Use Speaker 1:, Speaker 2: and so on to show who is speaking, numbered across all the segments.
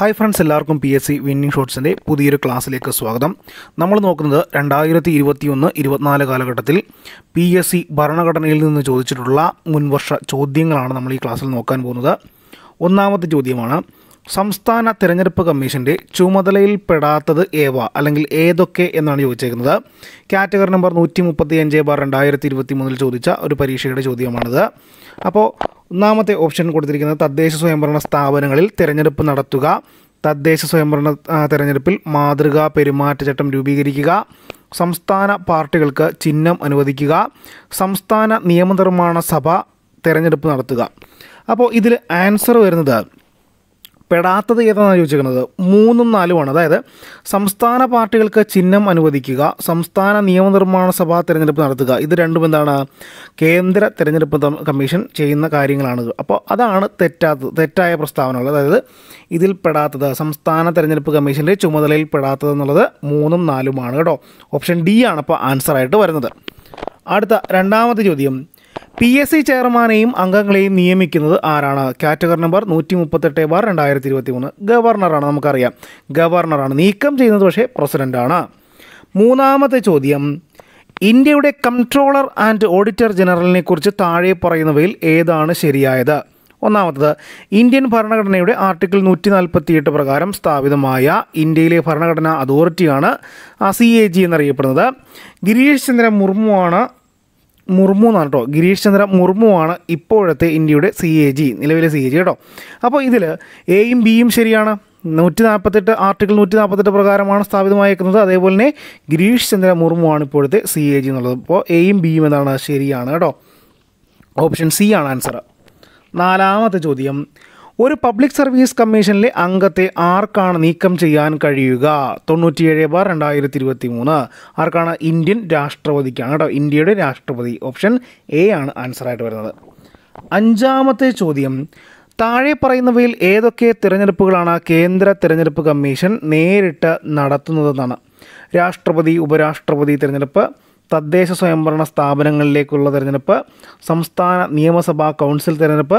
Speaker 1: hi friends എല്ലാവർക്കും P S C winning ഷോട്ട്സിൻ്റെ പുതിയൊരു ക്ലാസ്സിലേക്ക് സ്വാഗതം നമ്മൾ നോക്കുന്നത് രണ്ടായിരത്തി ഇരുപത്തി ഒന്ന് ഇരുപത്തിനാല് കാലഘട്ടത്തിൽ പി എസ് സി ഭരണഘടനയിൽ നിന്ന് ചോദിച്ചിട്ടുള്ള മുൻവർഷ ചോദ്യങ്ങളാണ് നമ്മൾ ഈ ക്ലാസ്സിൽ നോക്കാൻ പോകുന്നത് ഒന്നാമത്തെ ചോദ്യമാണ് സംസ്ഥാന തിരഞ്ഞെടുപ്പ് കമ്മീഷൻ്റെ ചുമതലയിൽ പെടാത്തത് ഏവ അല്ലെങ്കിൽ ഏതൊക്കെ എന്നാണ് ചോദിച്ചേക്കുന്നത് കാറ്റഗറി നമ്പർ നൂറ്റി മുപ്പത്തി അഞ്ച് ബാർ രണ്ടായിരത്തി ഇരുപത്തി മൂന്നിൽ ചോദിച്ച ഒരു പരീക്ഷയുടെ ചോദ്യമാണിത് അപ്പോൾ ഒന്നാമത്തെ ഓപ്ഷൻ കൊടുത്തിരിക്കുന്നത് തദ്ദേശ സ്വയംഭരണ സ്ഥാപനങ്ങളിൽ തിരഞ്ഞെടുപ്പ് നടത്തുക തദ്ദേശ സ്വയംഭരണ തെരഞ്ഞെടുപ്പിൽ മാതൃകാ പെരുമാറ്റച്ചട്ടം രൂപീകരിക്കുക സംസ്ഥാന പാർട്ടികൾക്ക് ചിഹ്നം അനുവദിക്കുക സംസ്ഥാന നിയമനിർമ്മാണ സഭ തിരഞ്ഞെടുപ്പ് നടത്തുക അപ്പോൾ ഇതിൽ ആൻസർ വരുന്നത് പെടാത്തത് ഏതാണെന്ന് ചോദിച്ചിരിക്കുന്നത് മൂന്നും നാലുമാണ് അതായത് സംസ്ഥാന പാർട്ടികൾക്ക് ചിഹ്നം അനുവദിക്കുക സംസ്ഥാന നിയമനിർമ്മാണ സഭാ തിരഞ്ഞെടുപ്പ് നടത്തുക ഇത് രണ്ടും എന്താണ് കേന്ദ്ര തിരഞ്ഞെടുപ്പ് കമ്മീഷൻ ചെയ്യുന്ന കാര്യങ്ങളാണ് അപ്പോൾ അതാണ് തെറ്റാത്തത് തെറ്റായ പ്രസ്താവനകൾ അതായത് ഇതിൽ പെടാത്തത് സംസ്ഥാന തിരഞ്ഞെടുപ്പ് കമ്മീഷൻ്റെ ചുമതലയിൽ പെടാത്തത് എന്നുള്ളത് മൂന്നും നാലുമാണ് കേട്ടോ ഓപ്ഷൻ ഡി ആണ് അപ്പോൾ ആൻസറായിട്ട് വരുന്നത് അടുത്ത രണ്ടാമത്തെ ചോദ്യം പി എസ് സി ചെയർമാനെയും അംഗങ്ങളെയും നിയമിക്കുന്നത് ആരാണ് കാറ്റഗറി നമ്പർ നൂറ്റി മുപ്പത്തെട്ട് ബാർ രണ്ടായിരത്തി ഇരുപത്തി മൂന്ന് ഗവർണറാണ് നമുക്കറിയാം ഗവർണറാണ് നീക്കം ചെയ്യുന്നത് പക്ഷേ പ്രസിഡൻ്റാണ് മൂന്നാമത്തെ ചോദ്യം ഇന്ത്യയുടെ കൺട്രോളർ ആൻഡ് ഓഡിറ്റർ ജനറലിനെ കുറിച്ച് താഴെ പറയുന്നവയിൽ ഏതാണ് ശരിയായത് ഒന്നാമത്തത് ഇന്ത്യൻ ഭരണഘടനയുടെ ആർട്ടിക്കിൾ നൂറ്റി നാൽപ്പത്തിയെട്ട് പ്രകാരം സ്ഥാപിതമായ ഇന്ത്യയിലെ ഭരണഘടനാ അതോറിറ്റിയാണ് സി എ ജി എന്നറിയപ്പെടുന്നത് ഗിരീഷ് ചന്ദ്ര മുർമുവാണ് മുർമു എന്നാണ് കേട്ടോ ഗിരീഷ് ചന്ദ്ര മുർമു ആണ് ഇപ്പോഴത്തെ ഇന്ത്യയുടെ സി എ ജി നിലവിലെ സി എ ജി കേട്ടോ അപ്പോൾ ഇതിൽ എയും ബിയും ശരിയാണ് നൂറ്റി നാൽപ്പത്തെട്ട് ആർട്ടിക്കിൾ നൂറ്റി നാൽപ്പത്തെട്ട് പ്രകാരമാണ് സ്ഥാപിതമായിരിക്കുന്നത് അതേപോലെ തന്നെ ഗിരീഷ് ചന്ദ്ര മുർമു ആണ് ഇപ്പോഴത്തെ സി എ ജി എന്നുള്ളത് അപ്പോൾ എയും ബിയും എന്നാണ് ശരിയാണ് കേട്ടോ ഓപ്ഷൻ സി ആണ് ആൻസർ നാലാമത്തെ ചോദ്യം ഒരു പബ്ലിക് സർവീസ് കമ്മീഷനിലെ അംഗത്തെ ആർക്കാണ് നീക്കം ചെയ്യാൻ കഴിയുക തൊണ്ണൂറ്റിയേഴ് ബാർ രണ്ടായിരത്തി ഇരുപത്തി മൂന്ന് ആർക്കാണ് ഇന്ത്യൻ രാഷ്ട്രപതിക്കാണ് കേട്ടോ ഇന്ത്യയുടെ രാഷ്ട്രപതി ഓപ്ഷൻ എ ആണ് ആൻസറായിട്ട് വരുന്നത് അഞ്ചാമത്തെ ചോദ്യം താഴെ പറയുന്നവയിൽ ഏതൊക്കെ തിരഞ്ഞെടുപ്പുകളാണ് കേന്ദ്ര തിരഞ്ഞെടുപ്പ് കമ്മീഷൻ നേരിട്ട് നടത്തുന്നതെന്നാണ് രാഷ്ട്രപതി ഉപരാഷ്ട്രപതി തിരഞ്ഞെടുപ്പ് തദ്ദേശ സ്വയംഭരണ സ്ഥാപനങ്ങളിലേക്കുള്ള തിരഞ്ഞെടുപ്പ് സംസ്ഥാന നിയമസഭാ കൗൺസിൽ തിരഞ്ഞെടുപ്പ്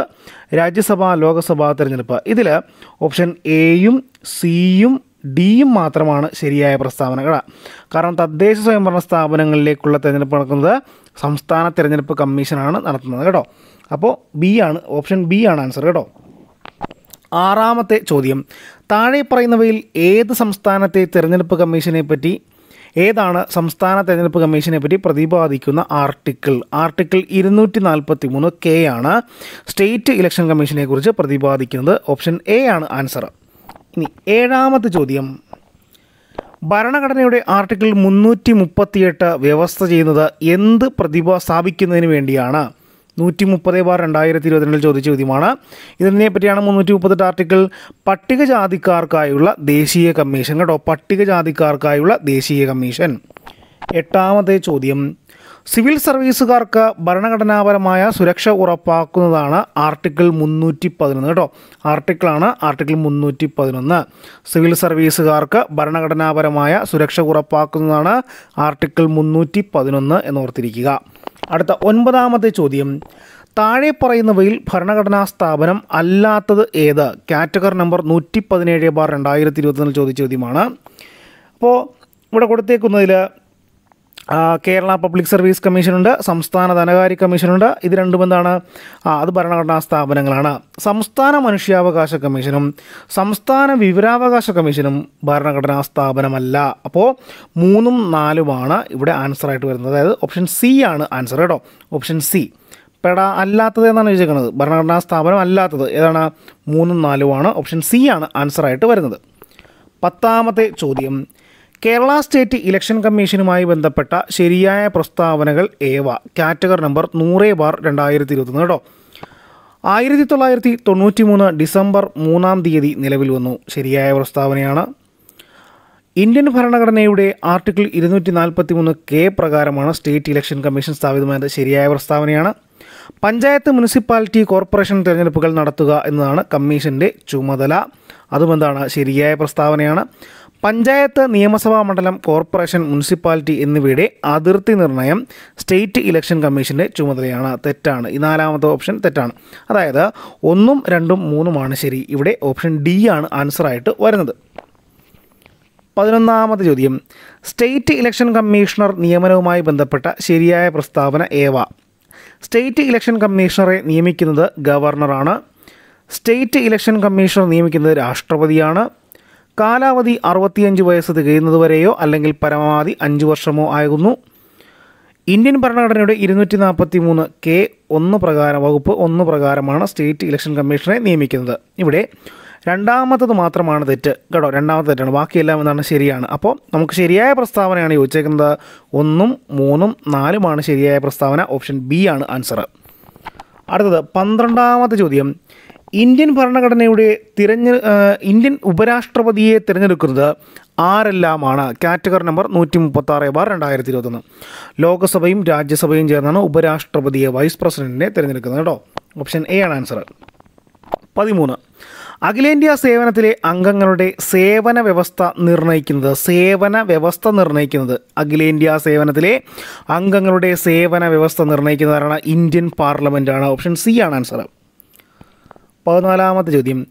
Speaker 1: രാജ്യസഭാ ലോക്സഭാ തിരഞ്ഞെടുപ്പ് ഇതിൽ ഓപ്ഷൻ എയും സിയും ഡിയും മാത്രമാണ് ശരിയായ പ്രസ്താവനകൾ കാരണം തദ്ദേശ സ്വയംഭരണ സ്ഥാപനങ്ങളിലേക്കുള്ള തിരഞ്ഞെടുപ്പ് നടക്കുന്നത് സംസ്ഥാന തിരഞ്ഞെടുപ്പ് കമ്മീഷനാണ് നടത്തുന്നത് കേട്ടോ അപ്പോൾ ബി ആണ് ഓപ്ഷൻ ബി ആണ് ആൻസർ കേട്ടോ ആറാമത്തെ ചോദ്യം താഴെ പറയുന്നവയിൽ ഏത് സംസ്ഥാനത്തെ തിരഞ്ഞെടുപ്പ് കമ്മീഷനെ പറ്റി ഏതാണ് സംസ്ഥാന തെരഞ്ഞെടുപ്പ് കമ്മീഷനെ പറ്റി പ്രതിപാദിക്കുന്ന ആർട്ടിക്കിൾ ആർട്ടിക്കിൾ ഇരുന്നൂറ്റി നാൽപ്പത്തി മൂന്ന് കെ ആണ് സ്റ്റേറ്റ് ഇലക്ഷൻ കമ്മീഷനെ കുറിച്ച് പ്രതിപാദിക്കുന്നത് ഓപ്ഷൻ എ ആണ് ആൻസർ ഇനി ഏഴാമത്തെ ചോദ്യം ഭരണഘടനയുടെ ആർട്ടിക്കിൾ മുന്നൂറ്റി മുപ്പത്തിയെട്ട് വ്യവസ്ഥ ചെയ്യുന്നത് എന്ത് പ്രതിഭ സ്ഥാപിക്കുന്നതിന് വേണ്ടിയാണ് നൂറ്റി മുപ്പത് ബാർ രണ്ടായിരത്തി ഇരുപത്തിരണ്ടിൽ ചോദിച്ച ചോദ്യമാണ് പറ്റിയാണ് മുന്നൂറ്റി മുപ്പത്തെട്ട് ആർട്ടിക്കിൾ പട്ടികജാതിക്കാർക്കായുള്ള ദേശീയ കമ്മീഷൻ കേട്ടോ പട്ടികജാതിക്കാർക്കായുള്ള ദേശീയ കമ്മീഷൻ എട്ടാമത്തെ ചോദ്യം സിവിൽ സർവീസുകാർക്ക് ഭരണഘടനാപരമായ സുരക്ഷ ഉറപ്പാക്കുന്നതാണ് ആർട്ടിക്കിൾ മുന്നൂറ്റി പതിനൊന്ന് കേട്ടോ ആർട്ടിക്കിളാണ് ആർട്ടിക്കിൾ മുന്നൂറ്റി പതിനൊന്ന് സിവിൽ സർവീസുകാർക്ക് ഭരണഘടനാപരമായ സുരക്ഷ ഉറപ്പാക്കുന്നതാണ് ആർട്ടിക്കിൾ മുന്നൂറ്റി പതിനൊന്ന് എന്നോർത്തിരിക്കുക അടുത്ത ഒൻപതാമത്തെ ചോദ്യം താഴെ പറയുന്നവയിൽ ഭരണഘടനാ സ്ഥാപനം അല്ലാത്തത് ഏത് കാറ്റഗറി നമ്പർ നൂറ്റി പതിനേഴ് ബാർ രണ്ടായിരത്തി ഇരുപത്തിനാല് ചോദിച്ച ചോദ്യമാണ് അപ്പോൾ ഇവിടെ കൊടുത്തേക്കുന്നതിൽ കേരള പബ്ലിക് സർവീസ് കമ്മീഷനുണ്ട് സംസ്ഥാന ധനകാര്യ കമ്മീഷനുണ്ട് ഇത് രണ്ടും എന്താണ് അത് ഭരണഘടനാ സ്ഥാപനങ്ങളാണ് സംസ്ഥാന മനുഷ്യാവകാശ കമ്മീഷനും സംസ്ഥാന വിവരാവകാശ കമ്മീഷനും ഭരണഘടനാ സ്ഥാപനമല്ല അപ്പോൾ മൂന്നും നാലുമാണ് ഇവിടെ ആൻസറായിട്ട് വരുന്നത് അതായത് ഓപ്ഷൻ സി ആണ് ആൻസർ കേട്ടോ ഓപ്ഷൻ സി പെട അല്ലാത്തത് എന്നാണ് ചോദിച്ചിരിക്കുന്നത് ഭരണഘടനാ സ്ഥാപനം അല്ലാത്തത് ഏതാണ് മൂന്നും നാലുമാണ് ഓപ്ഷൻ സി ആണ് ആൻസറായിട്ട് വരുന്നത് പത്താമത്തെ ചോദ്യം കേരള സ്റ്റേറ്റ് ഇലക്ഷൻ കമ്മീഷനുമായി ബന്ധപ്പെട്ട ശരിയായ പ്രസ്താവനകൾ ഏവ കാറ്റഗർ നമ്പർ നൂറ് ബാർ രണ്ടായിരത്തി ഇരുപത്തൊന്ന് കേട്ടോ ആയിരത്തി തൊള്ളായിരത്തി തൊണ്ണൂറ്റി മൂന്ന് ഡിസംബർ മൂന്നാം തീയതി നിലവിൽ വന്നു ശരിയായ പ്രസ്താവനയാണ് ഇന്ത്യൻ ഭരണഘടനയുടെ ആർട്ടിക്കിൾ ഇരുന്നൂറ്റി നാൽപ്പത്തി മൂന്ന് കെ പ്രകാരമാണ് സ്റ്റേറ്റ് ഇലക്ഷൻ കമ്മീഷൻ സ്ഥാപിതമായത് ശരിയായ പ്രസ്താവനയാണ് പഞ്ചായത്ത് മുനിസിപ്പാലിറ്റി കോർപ്പറേഷൻ തിരഞ്ഞെടുപ്പുകൾ നടത്തുക എന്നതാണ് കമ്മീഷൻ്റെ ചുമതല അതുമെന്താണ് ശരിയായ പ്രസ്താവനയാണ് പഞ്ചായത്ത് നിയമസഭാ മണ്ഡലം കോർപ്പറേഷൻ മുനിസിപ്പാലിറ്റി എന്നിവയുടെ അതിർത്തി നിർണയം സ്റ്റേറ്റ് ഇലക്ഷൻ കമ്മീഷൻ്റെ ചുമതലയാണ് തെറ്റാണ് ഈ നാലാമത്തെ ഓപ്ഷൻ തെറ്റാണ് അതായത് ഒന്നും രണ്ടും മൂന്നുമാണ് ശരി ഇവിടെ ഓപ്ഷൻ ഡി ആണ് ആൻസറായിട്ട് വരുന്നത് പതിനൊന്നാമത് ചോദ്യം സ്റ്റേറ്റ് ഇലക്ഷൻ കമ്മീഷണർ നിയമനവുമായി ബന്ധപ്പെട്ട ശരിയായ പ്രസ്താവന ഏവ സ്റ്റേറ്റ് ഇലക്ഷൻ കമ്മീഷണറെ നിയമിക്കുന്നത് ഗവർണറാണ് സ്റ്റേറ്റ് ഇലക്ഷൻ കമ്മീഷണർ നിയമിക്കുന്നത് രാഷ്ട്രപതിയാണ് കാലാവധി അറുപത്തിയഞ്ച് വയസ്സ് തികയുന്നതുവരെയോ അല്ലെങ്കിൽ പരമാവധി അഞ്ച് വർഷമോ ആകുന്നു ഇന്ത്യൻ ഭരണഘടനയുടെ ഇരുന്നൂറ്റി നാൽപ്പത്തി മൂന്ന് കെ ഒന്ന് പ്രകാരം വകുപ്പ് ഒന്ന് പ്രകാരമാണ് സ്റ്റേറ്റ് ഇലക്ഷൻ കമ്മീഷനെ നിയമിക്കുന്നത് ഇവിടെ രണ്ടാമത്തത് മാത്രമാണ് തെറ്റ് കേട്ടോ രണ്ടാമത്തെ തെറ്റാണ് ബാക്കിയെല്ലാം എന്താണ് ശരിയാണ് അപ്പോൾ നമുക്ക് ശരിയായ പ്രസ്താവനയാണ് ചോദിച്ചേക്കുന്നത് ഒന്നും മൂന്നും നാലുമാണ് ശരിയായ പ്രസ്താവന ഓപ്ഷൻ ബി ആണ് ആൻസർ അടുത്തത് പന്ത്രണ്ടാമത്തെ ചോദ്യം ഇന്ത്യൻ ഭരണഘടനയുടെ തിരഞ്ഞ ഇന്ത്യൻ ഉപരാഷ്ട്രപതിയെ തിരഞ്ഞെടുക്കുന്നത് ആരെല്ലാമാണ് കാറ്റഗറി നമ്പർ നൂറ്റി മുപ്പത്താറ് ബാർ രണ്ടായിരത്തി ഇരുപത്തൊന്ന് ലോക്സഭയും രാജ്യസഭയും ചേർന്നാണ് ഉപരാഷ്ട്രപതിയെ വൈസ് പ്രസിഡന്റിനെ തിരഞ്ഞെടുക്കുന്നത് കേട്ടോ ഓപ്ഷൻ എ ആണ് ആൻസർ പതിമൂന്ന് അഖിലേന്ത്യാ സേവനത്തിലെ അംഗങ്ങളുടെ സേവന വ്യവസ്ഥ നിർണ്ണയിക്കുന്നത് സേവന വ്യവസ്ഥ നിർണ്ണയിക്കുന്നത് അഖിലേന്ത്യാ സേവനത്തിലെ അംഗങ്ങളുടെ സേവന വ്യവസ്ഥ നിർണ്ണയിക്കുന്നതാണ് ഇന്ത്യൻ പാർലമെൻ്റാണ് ഓപ്ഷൻ സി ആണ് ആൻസർ പതിനാലാമത്തെ ചോദ്യം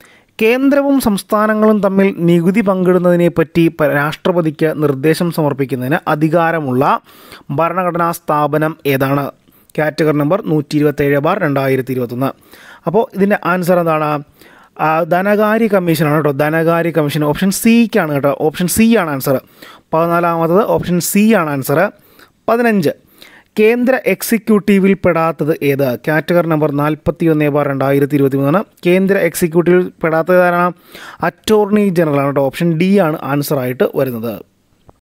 Speaker 1: കേന്ദ്രവും സംസ്ഥാനങ്ങളും തമ്മിൽ നികുതി പങ്കിടുന്നതിനെപ്പറ്റി രാഷ്ട്രപതിക്ക് നിർദ്ദേശം സമർപ്പിക്കുന്നതിന് അധികാരമുള്ള ഭരണഘടനാ സ്ഥാപനം ഏതാണ് കാറ്റഗറി നമ്പർ നൂറ്റി ഇരുപത്തേഴ് ബാർ രണ്ടായിരത്തി ഇരുപത്തൊന്ന് അപ്പോൾ ഇതിൻ്റെ ആൻസർ എന്താണ് ധനകാര്യ കമ്മീഷനാണ് കേട്ടോ ധനകാര്യ കമ്മീഷൻ ഓപ്ഷൻ സിക്കാണ് കേട്ടോ ഓപ്ഷൻ സി ആണ് ആൻസർ പതിനാലാമത്തത് ഓപ്ഷൻ സി ആണ് ആൻസർ പതിനഞ്ച് കേന്ദ്ര എക്സിക്യൂട്ടീവിൽ പെടാത്തത് ഏത് കാറ്റഗറി നമ്പർ നാൽപ്പത്തി ഒന്ന് ബാർ രണ്ടായിരത്തി ഇരുപത്തി മൂന്നാണ് കേന്ദ്ര എക്സിക്യൂട്ടീവിൽ പെടാത്തത് അറ്റോർണി ജനറലാണ് ആണ് ഓപ്ഷൻ ഡി ആണ് ആൻസർ ആയിട്ട് വരുന്നത്